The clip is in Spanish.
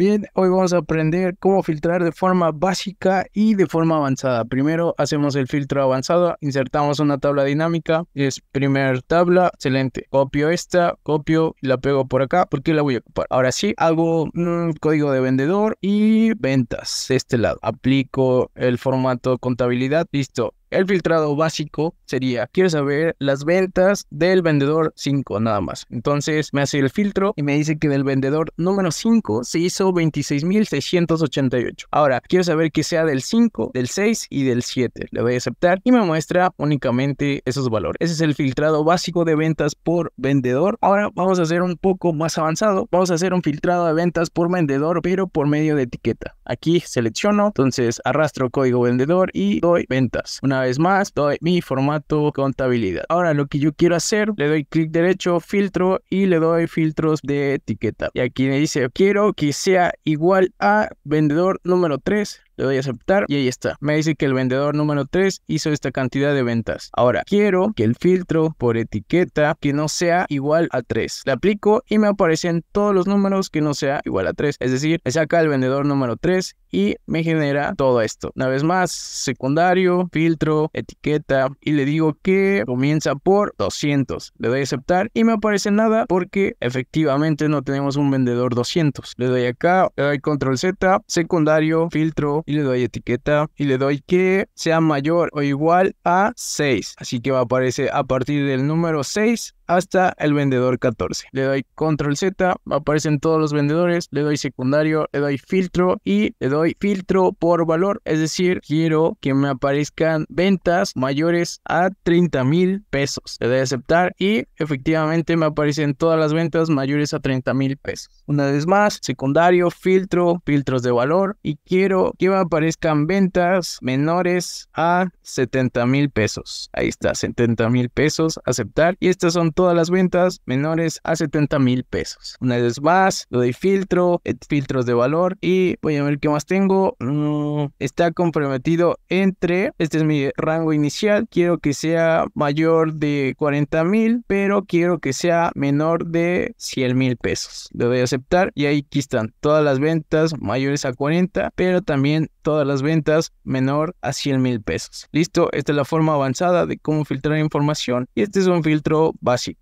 Bien, hoy vamos a aprender cómo filtrar de forma básica y de forma avanzada. Primero hacemos el filtro avanzado, insertamos una tabla dinámica, es primer tabla, excelente. Copio esta, copio y la pego por acá porque la voy a ocupar. Ahora sí, hago un código de vendedor y ventas, de este lado. Aplico el formato contabilidad, listo. El filtrado básico sería, quiero saber las ventas del vendedor 5 nada más. Entonces me hace el filtro y me dice que del vendedor número 5 se hizo 26.688. Ahora, quiero saber que sea del 5, del 6 y del 7. Le voy a aceptar y me muestra únicamente esos valores. Ese es el filtrado básico de ventas por vendedor. Ahora vamos a hacer un poco más avanzado. Vamos a hacer un filtrado de ventas por vendedor, pero por medio de etiqueta. Aquí selecciono, entonces arrastro código vendedor y doy ventas. Una vez más, doy mi formato contabilidad. Ahora lo que yo quiero hacer, le doy clic derecho, filtro y le doy filtros de etiqueta. Y aquí me dice, quiero que sea igual a vendedor número 3 le doy a aceptar y ahí está. Me dice que el vendedor número 3 hizo esta cantidad de ventas. Ahora, quiero que el filtro por etiqueta que no sea igual a 3. Le aplico y me aparecen todos los números que no sea igual a 3. Es decir, me saca el vendedor número 3 y me genera todo esto. Una vez más, secundario, filtro, etiqueta y le digo que comienza por 200. Le doy a aceptar y me aparece nada porque efectivamente no tenemos un vendedor 200. Le doy acá, le doy control Z, secundario, filtro, y le doy etiqueta y le doy que sea mayor o igual a 6. Así que va a aparecer a partir del número 6 hasta el vendedor 14. Le doy control Z, aparecen todos los vendedores, le doy secundario, le doy filtro y le doy filtro por valor, es decir, quiero que me aparezcan ventas mayores a 30 mil pesos. Le doy aceptar y efectivamente me aparecen todas las ventas mayores a 30 mil pesos. Una vez más, secundario, filtro, filtros de valor y quiero que me aparezcan ventas menores a 70 mil pesos. Ahí está, 70 mil pesos, aceptar y estas son todas las ventas menores a 70 mil pesos. Una vez más, lo doy filtro, eh, filtros de valor y voy a ver qué más tengo. Mm, está comprometido entre, este es mi rango inicial, quiero que sea mayor de 40 mil, pero quiero que sea menor de 100 mil pesos. Le doy a aceptar y ahí aquí están todas las ventas mayores a 40, pero también todas las ventas menor a 100 mil pesos. Listo, esta es la forma avanzada de cómo filtrar información y este es un filtro básico. しい